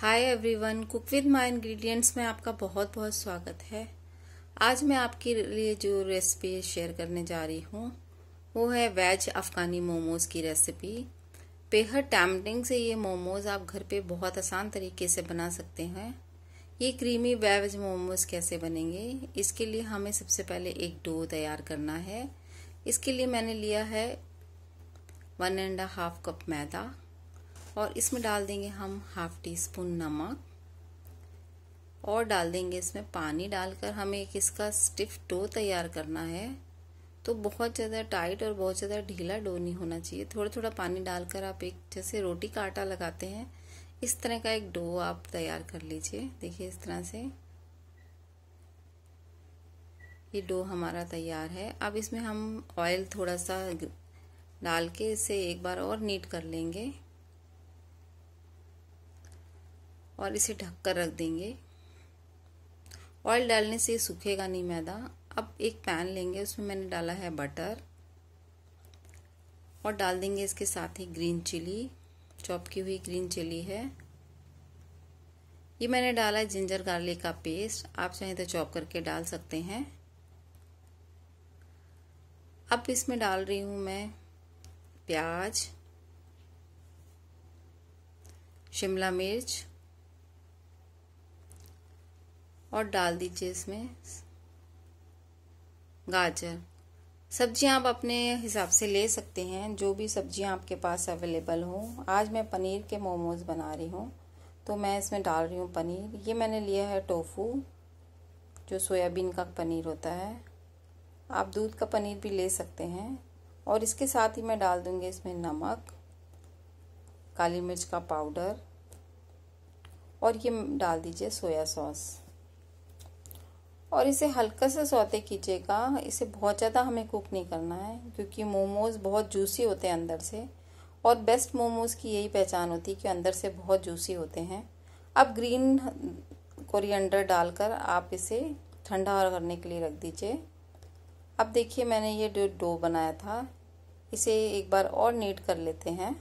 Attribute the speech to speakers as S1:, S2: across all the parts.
S1: hi everyone cook with my ingredients में आपका बहुत बहुत स्वागत है आज मैं आपके लिए जो रेसिपी शेयर करने जा रही हूँ वो है वेज अफ़गानी मोमोज़ की रेसिपी बेहद टैमटिंग से ये मोमोज़ आप घर पे बहुत आसान तरीके से बना सकते हैं ये क्रीमी वेज मोमोज़ कैसे बनेंगे इसके लिए हमें सबसे पहले एक डो तैयार करना है इसके लिए मैंने लिया है वन एंड हाफ कप मैदा और इसमें डाल देंगे हम हाफ टी स्पून नमक और डाल देंगे इसमें पानी डालकर हमें एक इसका स्टिफ डो तैयार करना है तो बहुत ज़्यादा टाइट और बहुत ज़्यादा ढीला डो नहीं होना चाहिए थोड़ा थोड़ा पानी डालकर आप एक जैसे रोटी का आटा लगाते हैं इस तरह का एक डो आप तैयार कर लीजिए देखिए इस तरह से ये डो हमारा तैयार है अब इसमें हम ऑयल थोड़ा सा डाल के इसे एक बार और नीट कर लेंगे और इसे ढक कर रख देंगे ऑयल डालने से सूखेगा नहीं मैदा अब एक पैन लेंगे उसमें मैंने डाला है बटर और डाल देंगे इसके साथ ही ग्रीन चिली चॉप की हुई ग्रीन चिली है ये मैंने डाला है जिंजर गार्लिक का पेस्ट आप चाहें तो चॉप करके डाल सकते हैं अब इसमें डाल रही हूँ मैं प्याज शिमला मिर्च और डाल दीजिए इसमें गाजर सब्जियां आप अपने हिसाब से ले सकते हैं जो भी सब्जियां आपके पास अवेलेबल हों आज मैं पनीर के मोमोज बना रही हूँ तो मैं इसमें डाल रही हूँ पनीर ये मैंने लिया है टोफू जो सोयाबीन का पनीर होता है आप दूध का पनीर भी ले सकते हैं और इसके साथ ही मैं डाल दूँगी इसमें नमक काली मिर्च का पाउडर और ये डाल दीजिए सोया सॉस और इसे हल्का सा सौते कीजिएगा इसे बहुत ज़्यादा हमें कुक नहीं करना है क्योंकि मोमोज़ बहुत जूसी होते हैं अंदर से और बेस्ट मोमोज़ की यही पहचान होती है कि अंदर से बहुत जूसी होते हैं अब ग्रीन कोरिएंडर डालकर आप इसे ठंडा और करने के लिए रख दीजिए अब देखिए मैंने ये जो डो बनाया था इसे एक बार और नीट कर लेते हैं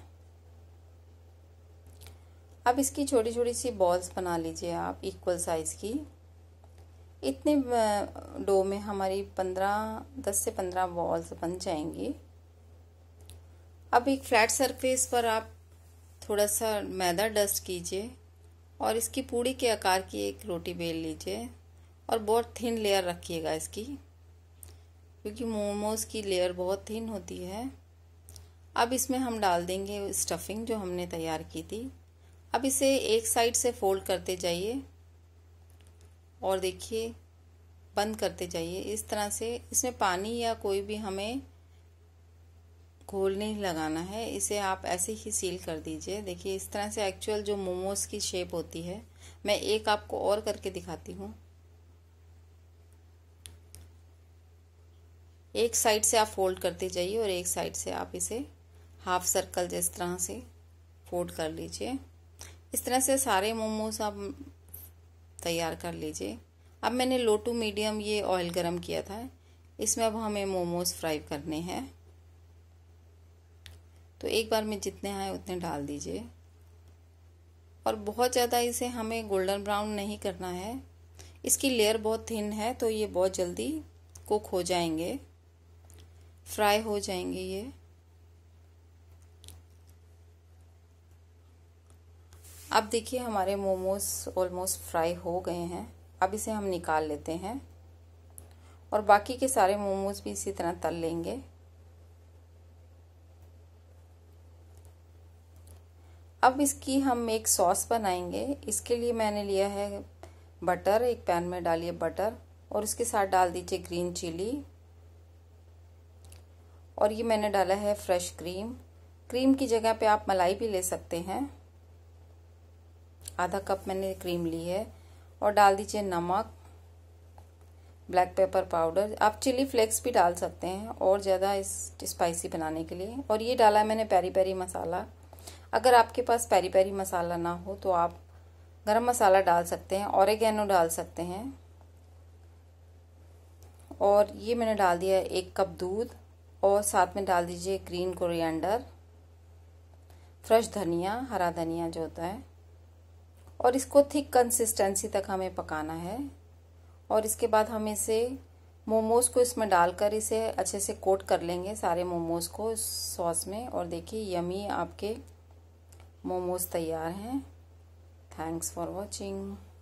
S1: अब इसकी छोटी छोटी सी बॉल्स बना लीजिए आप इक्वल साइज़ की इतने डो में हमारी पंद्रह दस से पंद्रह बॉल्स बन जाएंगी अब एक फ्लैट सरफेस पर आप थोड़ा सा मैदा डस्ट कीजिए और इसकी पूड़ी के आकार की एक रोटी बेल लीजिए और बहुत थिन लेयर रखिएगा इसकी क्योंकि मोमोज़ की लेयर बहुत थिन होती है अब इसमें हम डाल देंगे स्टफिंग जो हमने तैयार की थी अब इसे एक साइड से फोल्ड करते जाइए और देखिए बंद करते जाइए इस तरह से इसमें पानी या कोई भी हमें घोल नहीं लगाना है इसे आप ऐसे ही सील कर दीजिए देखिए इस तरह से एक्चुअल जो मोमोज़ की शेप होती है मैं एक आपको और करके दिखाती हूँ एक साइड से आप फोल्ड करते जाइए और एक साइड से आप इसे हाफ सर्कल जिस तरह से फोल्ड कर लीजिए इस तरह से सारे मोमोज आप तैयार कर लीजिए अब मैंने लो टू मीडियम ये ऑयल गरम किया था इसमें अब हमें मोमोज फ्राई करने हैं तो एक बार में जितने आए उतने डाल दीजिए और बहुत ज़्यादा इसे हमें गोल्डन ब्राउन नहीं करना है इसकी लेयर बहुत थिन है तो ये बहुत जल्दी कुक हो जाएंगे फ्राई हो जाएंगे ये अब देखिए हमारे मोमोज ऑलमोस्ट फ्राई हो गए हैं अब इसे हम निकाल लेते हैं और बाकी के सारे मोमोज भी इसी तरह तल लेंगे अब इसकी हम एक सॉस बनाएंगे इसके लिए मैंने लिया है बटर एक पैन में डालिए बटर और इसके साथ डाल दीजिए ग्रीन चिली और ये मैंने डाला है फ्रेश क्रीम क्रीम की जगह पे आप मलाई भी ले सकते हैं आधा कप मैंने क्रीम ली है और डाल दीजिए नमक ब्लैक पेपर पाउडर आप चिली फ्लेक्स भी डाल सकते हैं और ज़्यादा इस स्पाइसी बनाने के लिए और ये डाला है मैंने पेरी पेरी मसाला अगर आपके पास पेरी पेरी मसाला ना हो तो आप गरम मसाला डाल सकते हैं औरगेनो डाल सकते हैं और ये मैंने डाल दिया है एक कप दूध और साथ में डाल दीजिए ग्रीन कोरिएंडर फ्रेश धनिया हरा धनिया जो होता है और इसको थिक कंसिस्टेंसी तक हमें पकाना है और इसके बाद हम इसे मोमोज को इसमें डालकर इसे अच्छे से कोट कर लेंगे सारे मोमोज को सॉस में और देखिए यमी आपके मोमोज तैयार हैं थैंक्स फॉर वॉचिंग